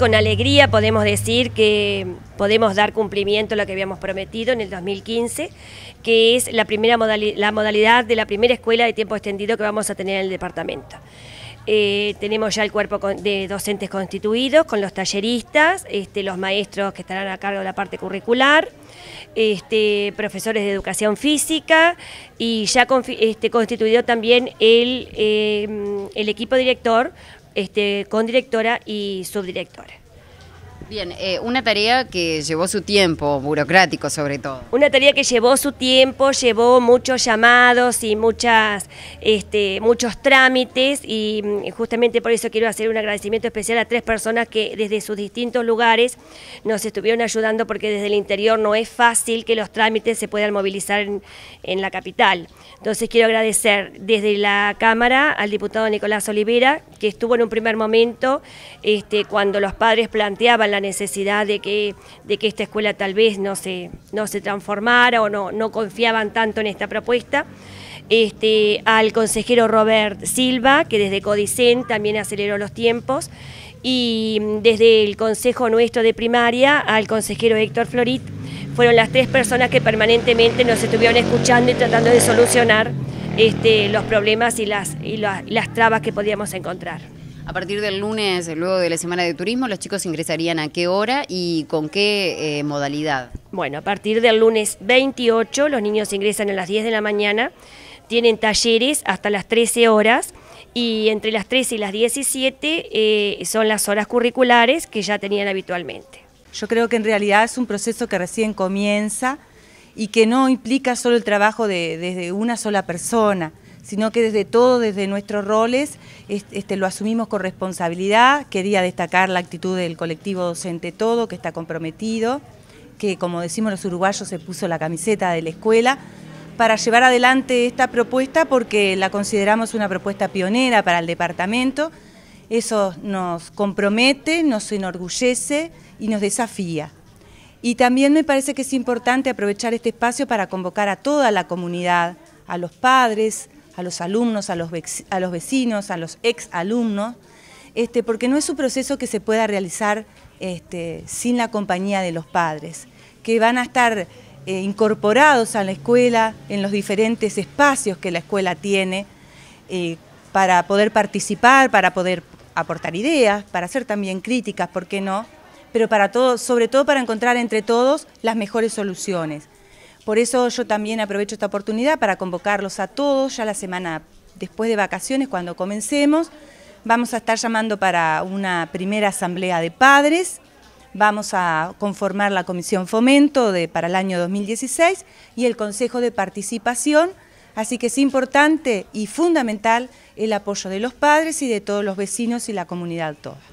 con alegría podemos decir que podemos dar cumplimiento a lo que habíamos prometido en el 2015, que es la primera modalidad, la modalidad de la primera escuela de tiempo extendido que vamos a tener en el departamento. Eh, tenemos ya el cuerpo de docentes constituidos con los talleristas, este, los maestros que estarán a cargo de la parte curricular, este, profesores de educación física y ya este, constituido también el, eh, el equipo director este, con directora y subdirectora. Bien, eh, una tarea que llevó su tiempo, burocrático sobre todo. Una tarea que llevó su tiempo, llevó muchos llamados y muchas, este, muchos trámites mm, y justamente por eso quiero hacer un agradecimiento especial a tres personas que desde sus distintos lugares nos estuvieron ayudando porque desde el interior no es fácil que los trámites se puedan movilizar en, la capital. Entonces quiero agradecer desde la Cámara al diputado Nicolás Olivera que estuvo en un primer momento este, cuando los padres planteaban la necesidad de que, de que esta escuela tal vez no se, no se transformara o no, confiaban tanto en esta propuesta. Este, al consejero Robert Silva, que desde Codicen también aceleró los tiempos, y desde el Consejo Nuestro de Primaria al consejero Héctor Florit, fueron las tres personas que permanentemente nos estuvieron escuchando y tratando de solucionar este, los problemas y y las trabas que podíamos encontrar. A partir del lunes, luego de la semana de turismo, los chicos ingresarían a qué hora y con qué eh, modalidad. Bueno, a partir del lunes 28 los niños ingresan a las 10 de la mañana, tienen talleres hasta las 13 horas y entre las 13 y las 17 eh, son las horas curriculares que ya tenían habitualmente. Yo creo que en realidad es un proceso que recién comienza y que no implica solo el trabajo de, desde una sola persona, sino que desde todo, desde nuestros roles, este, lo asumimos con responsabilidad. Quería destacar la actitud del colectivo docente todo, que está comprometido, que como decimos los uruguayos se puso la camiseta de la escuela para llevar adelante esta propuesta porque la consideramos una propuesta pionera para el departamento. Eso nos compromete, nos enorgullece y nos desafía. Y también me parece que es importante aprovechar este espacio para convocar a toda la comunidad, a los padres, a los alumnos, a los, vecinos, a los ex alumnos, este, porque no es un proceso que se pueda realizar este, sin la compañía de los padres, que van a estar eh, incorporados a la escuela, en los diferentes espacios que la escuela tiene, eh, para poder participar, para poder aportar ideas, para hacer también críticas, ¿por qué no? Pero para sobre todo para encontrar entre todos las mejores soluciones. Por eso yo también aprovecho esta oportunidad para convocarlos a todos, ya la semana después de vacaciones, cuando comencemos, vamos a estar llamando para una primera asamblea de padres, vamos a conformar la Comisión Fomento para el año 2016 y el Consejo de Participación, así que es importante y fundamental el apoyo de los padres y de todos los vecinos y la comunidad toda.